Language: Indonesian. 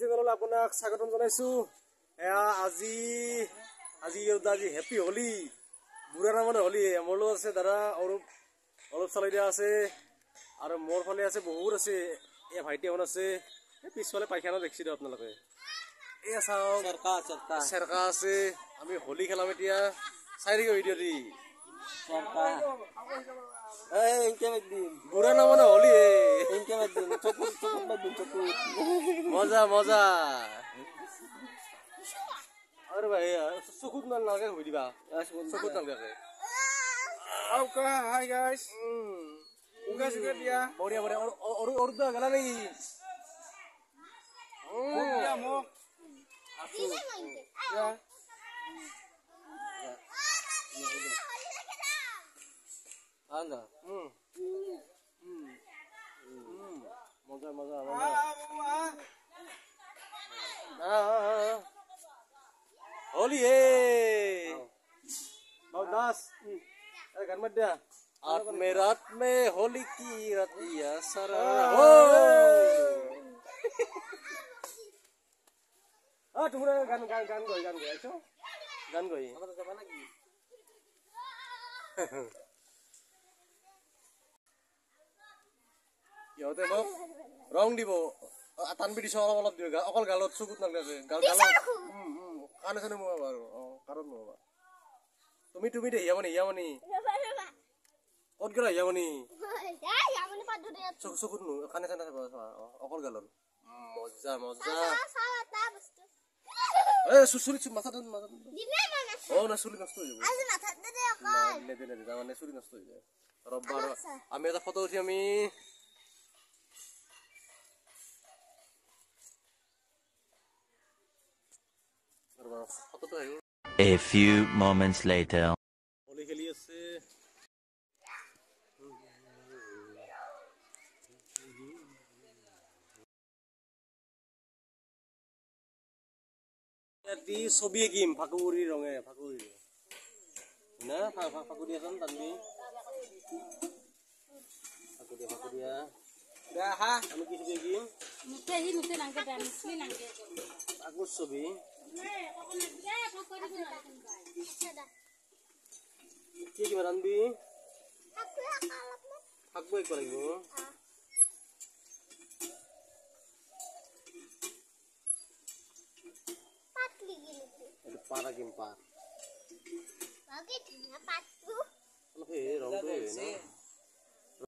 চেনেললৈ আপোনাক স্বাগতম জনাইছোঁ এয়া আজি আজি আজি হেপী হলি বুঢ়া নামৰ হলি মোৰ লগত আছে দাদা অৰূপ অলপ চালাই দিয়া আছে আৰু মোৰ ফালে আছে বহুত আছে এ ভাইটি এখন আছে এই পিছফালে পাইখানা দেখিছে দিয়ক আপোনালোকে এয়া চাওক চেৰকা আছে আমি হলি খেলাম এতিয়া চাই থাকিব ভিডিঅ' দি বুঢ়া নামৰ হলি এই मजा मजा अरे भाइ सुकुत नलगाएको हो दिबा सुकुत नलगाएको औ का हाय गाइस उगा सुगा दिया बढिया बढिया अरु अरु त गला नै बढिया मो आसु या आन्दा हम्म होली eh, बहुत hmm. ada घर मत जा आठ me रात में होली की रतिया सरा हो Ah, ah tunggu gan gan gan goy gan goy, ayo. Gan goy. Apa tuh kapan lagi? Ya udah, Bob. Rong di, Bo. Eh, Atan bi di sawah malam juga. Okol galot sukut nang gak sih. Gal galot. কাৰণে কাৰণে মই বাৰু অঁ কাৰণ মই বাৰু তুমি তুমি দে হিয়ামণি হিয়ামণি ক'ত গেলা হিয়ামণি চকু চকুত নো কাণে কাণে থাকিব চোৱা অকল গেলন মজা মজা এই চুচুলি মাথাত মাথাত অঁ না চুলি নষ্ট হৈ যাব নেদে নেদে তাৰমানে চুলি নষ্ট হৈ যায় ৰব্বা আমি এটা ফটো উঠি আমি A few moments later. Jadi sobi game pakuri dong ya pakuri. Nah pak pak pakuri kan tadi. Pakuri pakuri ya. Dah ha, kamu kisah game. Mungkin ini nanti nanti dan ini nangke. Aku sobi. Ki iya, gimana Bi? Aku yang kalap nih Aku yang kalap bu. Ah. Empat lagi nih Ada empat lagi empat. Bagi dia empat bu. Oke, rompi.